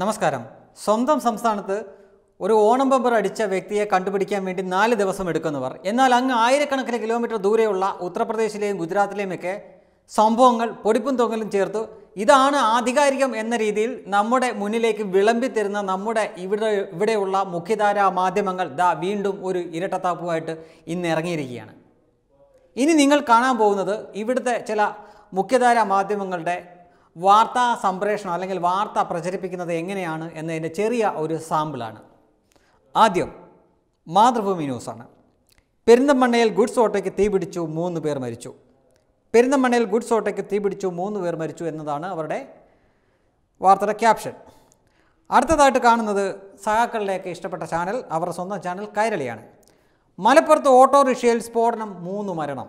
നമസ്കാരം സ്വന്തം സംസ്ഥാനത്ത് ഒരു ഓണം ബമ്പർ അടിച്ച വ്യക്തിയെ കണ്ടുപിടിക്കാൻ വേണ്ടി നാല് ദിവസം എടുക്കുന്നവർ എന്നാൽ അങ്ങ് ആയിരക്കണക്കിന് കിലോമീറ്റർ ദൂരെയുള്ള ഉത്തർപ്രദേശിലെയും ഗുജറാത്തിലെയുമൊക്കെ സംഭവങ്ങൾ പൊടിപ്പും തൊങ്ങലും ചേർത്ത് ഇതാണ് ആധികാരികം എന്ന രീതിയിൽ നമ്മുടെ മുന്നിലേക്ക് വിളമ്പി തരുന്ന നമ്മുടെ ഇവിടെ ഇവിടെയുള്ള മുഖ്യധാരാ മാധ്യമങ്ങൾ ദാ വീണ്ടും ഒരു ഇരട്ടത്താപ്പുമായിട്ട് ഇന്ന് ഇറങ്ങിയിരിക്കുകയാണ് ഇനി നിങ്ങൾ കാണാൻ പോകുന്നത് ഇവിടുത്തെ ചില മുഖ്യധാരാ മാധ്യമങ്ങളുടെ വാർത്താ സംപ്രേഷണം അല്ലെങ്കിൽ വാർത്ത പ്രചരിപ്പിക്കുന്നത് എങ്ങനെയാണ് എന്നതിൻ്റെ ചെറിയ ഒരു സാമ്പിളാണ് ആദ്യം മാതൃഭൂമി ന്യൂസാണ് പെരിന്തമണ്ണയിൽ ഗുഡ്സ് ഓട്ടോയ്ക്ക് തീപിടിച്ചു മൂന്ന് പേർ മരിച്ചു പെരിന്തമണ്ണയിൽ ഗുഡ്സ് ഓട്ടോയ്ക്ക് തീപിടിച്ചു മൂന്ന് പേർ മരിച്ചു എന്നതാണ് അവരുടെ വാർത്തയുടെ ക്യാപ്ഷൻ അടുത്തതായിട്ട് കാണുന്നത് സഹാക്കളുടെയൊക്കെ ഇഷ്ടപ്പെട്ട ചാനൽ അവരുടെ സ്വന്തം ചാനൽ കൈരളിയാണ് മലപ്പുറത്ത് ഓട്ടോറിക്ഷയിൽ സ്ഫോടനം മൂന്ന് മരണം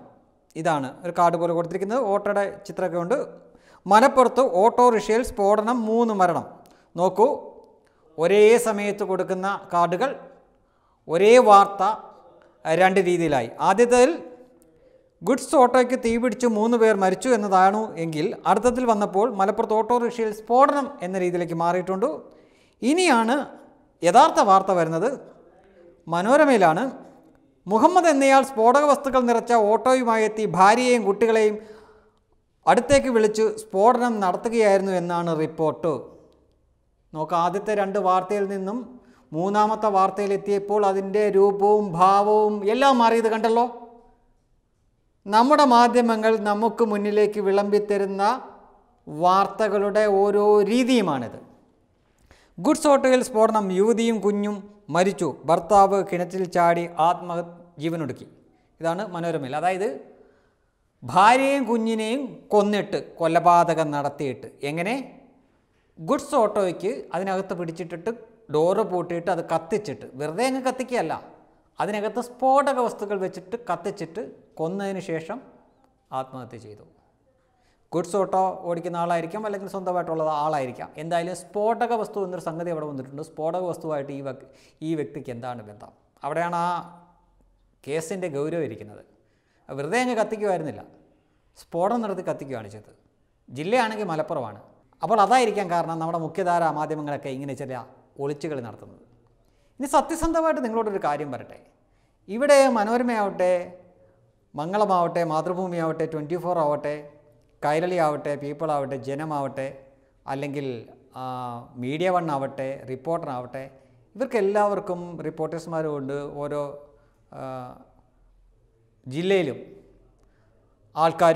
ഇതാണ് ഒരു കാർഡ് പോലെ കൊടുത്തിരിക്കുന്നത് ഓട്ടോയുടെ ചിത്രമൊക്കെ ഉണ്ട് മലപ്പുറത്ത് ഓട്ടോറിക്ഷയിൽ സ്ഫോടനം മൂന്ന് മരണം നോക്കൂ ഒരേ സമയത്ത് കൊടുക്കുന്ന കാർഡുകൾ ഒരേ വാർത്ത രണ്ട് രീതിയിലായി ആദ്യത്തിൽ ഗുഡ്സ് ഓട്ടോയ്ക്ക് തീ പിടിച്ച് മൂന്ന് പേർ മരിച്ചു എന്നതാണു എങ്കിൽ അർത്ഥത്തിൽ വന്നപ്പോൾ മലപ്പുറത്ത് ഓട്ടോറിക്ഷയിൽ സ്ഫോടനം എന്ന രീതിയിലേക്ക് മാറിയിട്ടുണ്ട് ഇനിയാണ് യഥാർത്ഥ വാർത്ത വരുന്നത് മനോരമയിലാണ് മുഹമ്മദ് എന്നയാൾ സ്ഫോടക വസ്തുക്കൾ നിറച്ച ഓട്ടോയുമായി എത്തി ഭാര്യയെയും കുട്ടികളെയും അടുത്തേക്ക് വിളിച്ച് സ്ഫോടനം നടത്തുകയായിരുന്നു എന്നാണ് റിപ്പോർട്ട് നോക്കാം ആദ്യത്തെ രണ്ട് വാർത്തയിൽ നിന്നും മൂന്നാമത്തെ വാർത്തയിലെത്തിയപ്പോൾ അതിൻ്റെ രൂപവും ഭാവവും എല്ലാം മാറിയത് കണ്ടല്ലോ നമ്മുടെ മാധ്യമങ്ങൾ നമുക്ക് മുന്നിലേക്ക് വിളമ്പിത്തരുന്ന വാർത്തകളുടെ ഓരോ രീതിയുമാണിത് ഗുഡ്സ് ഓട്ടോയിൽ സ്ഫോടനം യുവതിയും കുഞ്ഞും മരിച്ചു ഭർത്താവ് കിണറ്റിൽ ചാടി ആത്മ ജീവനൊടുക്കി ഇതാണ് മനോരമയിൽ അതായത് ഭാര്യയും കുഞ്ഞിനെയും കൊന്നിട്ട് കൊലപാതകം നടത്തിയിട്ട് എങ്ങനെ ഗുഡ്സ് ഓട്ടോയ്ക്ക് അതിനകത്ത് പിടിച്ചിട്ടിട്ട് ഡോറ് പൂട്ടിയിട്ട് അത് കത്തിച്ചിട്ട് വെറുതെ അങ്ങ് കത്തിക്കുകയല്ല അതിനകത്ത് സ്ഫോടക വസ്തുക്കൾ വെച്ചിട്ട് കത്തിച്ചിട്ട് കൊന്നതിന് ശേഷം ആത്മഹത്യ ചെയ്തു ഗുഡ്സ് ഓട്ടോ ഓടിക്കുന്ന ആളായിരിക്കാം അല്ലെങ്കിൽ സ്വന്തമായിട്ടുള്ള ആളായിരിക്കാം എന്തായാലും സ്ഫോടക വസ്തു എന്നൊരു സംഗതി അവിടെ വന്നിട്ടുണ്ട് സ്ഫോടക വസ്തുവായിട്ട് ഈ ഈ വ്യക്തിക്ക് എന്താണ് ബന്ധം അവിടെയാണ് ആ കേസിൻ്റെ ഗൗരവം ഇരിക്കുന്നത് വെറുതെ അങ്ങ് കത്തിക്കുമായിരുന്നില്ല സ്ഫോടനം നടത്തി കത്തിക്കുകയാണ് ചെയ്തത് ജില്ലയാണെങ്കിൽ മലപ്പുറമാണ് അപ്പോൾ അതായിരിക്കാം കാരണം നമ്മുടെ മുഖ്യധാരാ മാധ്യമങ്ങളൊക്കെ ഇങ്ങനെ ചില ഒളിച്ചുകളി നടത്തുന്നത് ഇനി സത്യസന്ധമായിട്ട് നിങ്ങളോടൊരു കാര്യം പറയട്ടെ ഇവിടെ മനോരമയാവട്ടെ മംഗളമാവട്ടെ മാതൃഭൂമിയാവട്ടെ ട്വൻറ്റി ഫോർ ആവട്ടെ കൈരളി ആവട്ടെ പീപ്പിൾ ആവട്ടെ ജനമാവട്ടെ അല്ലെങ്കിൽ മീഡിയ വൺ ആവട്ടെ റിപ്പോർട്ടർ ആവട്ടെ ഇവർക്കെല്ലാവർക്കും റിപ്പോർട്ടേഴ്സ്മാരും ഉണ്ട് ഓരോ ജില്ലയിലും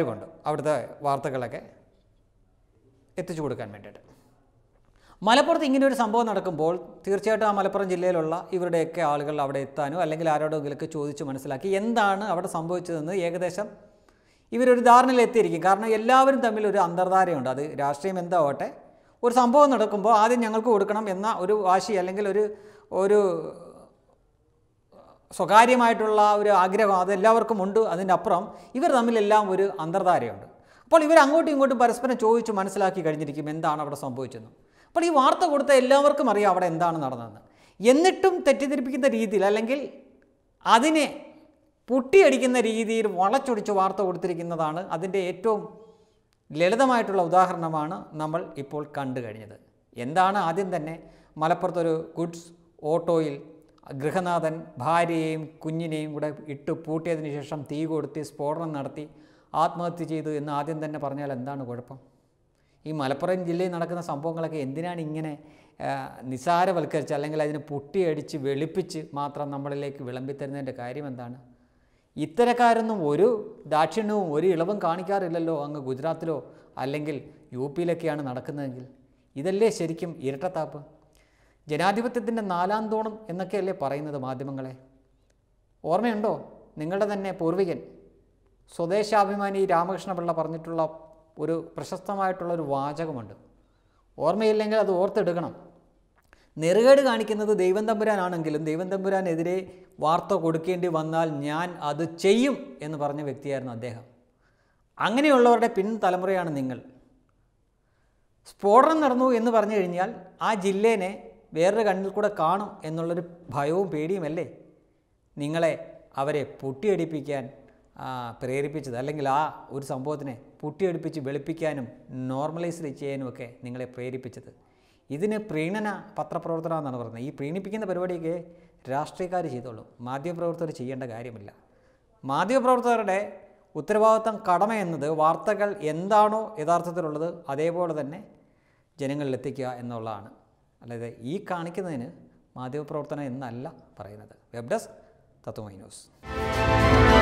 കൊണ്ട് അവിടുത്തെ വാർത്തകളൊക്കെ എത്തിച്ചു കൊടുക്കാൻ വേണ്ടിയിട്ട് മലപ്പുറത്ത് ഇങ്ങനെ ഒരു സംഭവം നടക്കുമ്പോൾ തീർച്ചയായിട്ടും ആ മലപ്പുറം ജില്ലയിലുള്ള ഇവരുടെയൊക്കെ ആളുകൾ അവിടെ എത്താനോ അല്ലെങ്കിൽ ആരോടെങ്കിലൊക്കെ ചോദിച്ച് മനസ്സിലാക്കി എന്താണ് അവിടെ സംഭവിച്ചതെന്ന് ഏകദേശം ഇവരൊരു ധാരണയിലെത്തിയിരിക്കും കാരണം എല്ലാവരും തമ്മിൽ ഒരു അന്തർധാരയുണ്ട് അത് രാഷ്ട്രീയം എന്താവട്ടെ ഒരു സംഭവം നടക്കുമ്പോൾ ആദ്യം ഞങ്ങൾക്ക് കൊടുക്കണം എന്ന ഒരു വാശി അല്ലെങ്കിൽ ഒരു ഒരു സ്വകാര്യമായിട്ടുള്ള ഒരു ആഗ്രഹം അതെല്ലാവർക്കും ഉണ്ട് അതിനപ്പുറം ഇവർ തമ്മിലെല്ലാം ഒരു അന്തർധാരയുണ്ട് അപ്പോൾ ഇവർ അങ്ങോട്ടും ഇങ്ങോട്ടും പരസ്പരം ചോദിച്ച് മനസ്സിലാക്കി കഴിഞ്ഞിരിക്കും എന്താണ് അവിടെ സംഭവിച്ചതെന്ന് അപ്പോൾ ഈ വാർത്ത കൊടുത്ത എല്ലാവർക്കും അറിയാം അവിടെ എന്താണ് നടന്നതെന്ന് എന്നിട്ടും തെറ്റിദ്ധരിപ്പിക്കുന്ന രീതിയിൽ അല്ലെങ്കിൽ അതിനെ പൊട്ടിയടിക്കുന്ന രീതിയിൽ വളച്ചൊടിച്ച് വാർത്ത കൊടുത്തിരിക്കുന്നതാണ് അതിൻ്റെ ഏറ്റവും ലളിതമായിട്ടുള്ള ഉദാഹരണമാണ് നമ്മൾ ഇപ്പോൾ കണ്ടു കഴിഞ്ഞത് എന്താണ് ആദ്യം തന്നെ മലപ്പുറത്തൊരു ഗുഡ്സ് ഓട്ടോയിൽ ഗൃഹനാഥൻ ഭാര്യയെയും കുഞ്ഞിനെയും കൂടെ ഇട്ട് പൂട്ടിയതിന് ശേഷം തീ കൊടുത്തി സ്ഫോടനം നടത്തി ആത്മഹത്യ ചെയ്തു എന്ന് ആദ്യം തന്നെ പറഞ്ഞാൽ എന്താണ് കുഴപ്പം ഈ മലപ്പുറം ജില്ലയിൽ നടക്കുന്ന സംഭവങ്ങളൊക്കെ എന്തിനാണ് ഇങ്ങനെ നിസാരവൽക്കരിച്ച് അല്ലെങ്കിൽ അതിനെ പൊട്ടിയടിച്ച് വെളുപ്പിച്ച് മാത്രം നമ്മളിലേക്ക് വിളമ്പിത്തരുന്നതിൻ്റെ കാര്യം എന്താണ് ഇത്തരക്കാരൊന്നും ഒരു ദാക്ഷിണ്യവും ഒരു ഇളവും കാണിക്കാറില്ലല്ലോ അങ്ങ് ഗുജറാത്തിലോ അല്ലെങ്കിൽ യു പിയിലൊക്കെയാണ് നടക്കുന്നതെങ്കിൽ ഇതല്ലേ ശരിക്കും ഇരട്ടത്താപ്പ് ജനാധിപത്യത്തിൻ്റെ നാലാം തോണം എന്നൊക്കെയല്ലേ പറയുന്നത് മാധ്യമങ്ങളെ ഓർമ്മയുണ്ടോ നിങ്ങളുടെ തന്നെ പൂർവികൻ സ്വദേശാഭിമാനി രാമകൃഷ്ണപിള്ള പറഞ്ഞിട്ടുള്ള ഒരു പ്രശസ്തമായിട്ടുള്ളൊരു ഒരു വാചകമുണ്ട് ഓർമ്മയില്ലെങ്കിൽ അത് ഓർത്തെടുക്കണം നെറുകേട് കാണിക്കുന്നത് ദൈവം തമ്പുരാനാണെങ്കിലും ദൈവം തമ്പുരാനെതിരെ വാർത്ത കൊടുക്കേണ്ടി വന്നാൽ ഞാൻ അത് ചെയ്യും എന്ന് പറഞ്ഞ വ്യക്തിയായിരുന്നു അദ്ദേഹം അങ്ങനെയുള്ളവരുടെ പിൻതലമുറയാണ് നിങ്ങൾ സ്ഫോടനം നടന്നു എന്ന് പറഞ്ഞു കഴിഞ്ഞാൽ ആ ജില്ലേനെ വേറൊരു കണ്ണിൽ കൂടെ കാണും എന്നുള്ളൊരു ഭയവും പേടിയുമല്ലേ നിങ്ങളെ അവരെ പൊട്ടിയടിപ്പിക്കാൻ പ്രേരിപ്പിച്ചത് അല്ലെങ്കിൽ ആ ഒരു സംഭവത്തിനെ പൊട്ടിയടിപ്പിച്ച് വെളുപ്പിക്കാനും നോർമലൈസ് ഒക്കെ നിങ്ങളെ പ്രേരിപ്പിച്ചത് ഇതിന് പ്രീണന പത്രപ്രവർത്തനം എന്നാണ് പറയുന്നത് ഈ പ്രീണിപ്പിക്കുന്ന പരിപാടിയൊക്കെ രാഷ്ട്രീയക്കാർ ചെയ്തോളൂ മാധ്യമപ്രവർത്തകർ ചെയ്യേണ്ട കാര്യമില്ല മാധ്യമപ്രവർത്തകരുടെ ഉത്തരവാദിത്തം കടമ എന്നത് വാർത്തകൾ എന്താണോ യഥാർത്ഥത്തിലുള്ളത് അതേപോലെ തന്നെ ജനങ്ങളിലെത്തിക്കുക എന്നുള്ളതാണ് അല്ലാതെ ഈ കാണിക്കുന്നതിന് മാധ്യമപ്രവർത്തനം എന്നല്ല പറയുന്നത് വെബ് ഡെസ്ക് തത്വമൈ ന്യൂസ്